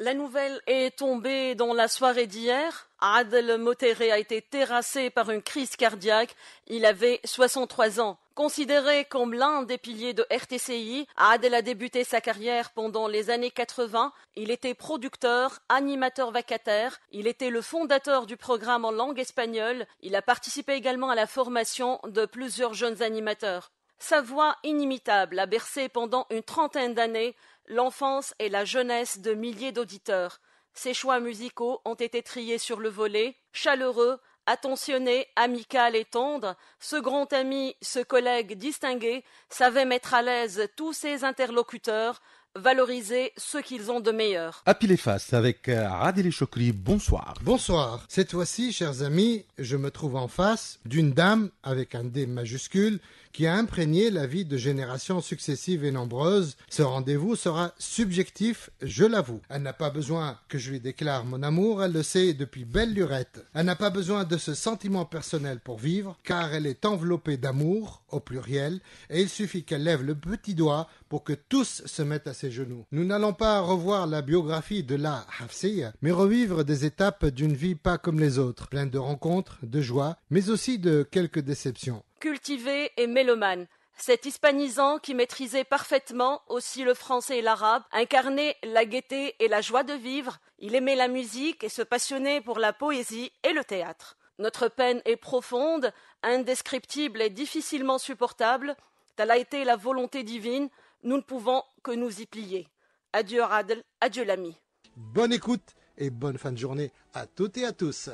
La nouvelle est tombée dans la soirée d'hier. Adel Motéré a été terrassé par une crise cardiaque. Il avait 63 ans. Considéré comme l'un des piliers de RTCI, Adel a débuté sa carrière pendant les années 80. Il était producteur, animateur vacataire. Il était le fondateur du programme en langue espagnole. Il a participé également à la formation de plusieurs jeunes animateurs. Sa voix inimitable a bercé pendant une trentaine d'années l'enfance et la jeunesse de milliers d'auditeurs. Ses choix musicaux ont été triés sur le volet, chaleureux, attentionné, amical et tendre, ce grand ami, ce collègue distingué, savait mettre à l'aise tous ses interlocuteurs, valoriser ce qu'ils ont de meilleur. À pile et face avec euh, Radil Chokri, bonsoir. Bonsoir. Cette fois-ci, chers amis, je me trouve en face d'une dame avec un D majuscule qui a imprégné la vie de générations successives et nombreuses. Ce rendez-vous sera subjectif, je l'avoue. Elle n'a pas besoin que je lui déclare mon amour, elle le sait depuis belle lurette. Elle n'a pas besoin de ce sentiment personnel pour vivre, car elle est enveloppée d'amour, au pluriel, et il suffit qu'elle lève le petit doigt pour que tous se mettent à ses genoux. Nous n'allons pas revoir la biographie de la Hafsiya, mais revivre des étapes d'une vie pas comme les autres, pleine de rencontres, de joie, mais aussi de quelques déceptions. Cultivé et mélomane. Cet hispanisant qui maîtrisait parfaitement aussi le français et l'arabe, incarnait la gaieté et la joie de vivre, il aimait la musique et se passionnait pour la poésie et le théâtre. Notre peine est profonde, indescriptible et difficilement supportable. Telle a été la volonté divine nous ne pouvons que nous y plier. Adieu Radl, adieu l'ami. Bonne écoute et bonne fin de journée à toutes et à tous.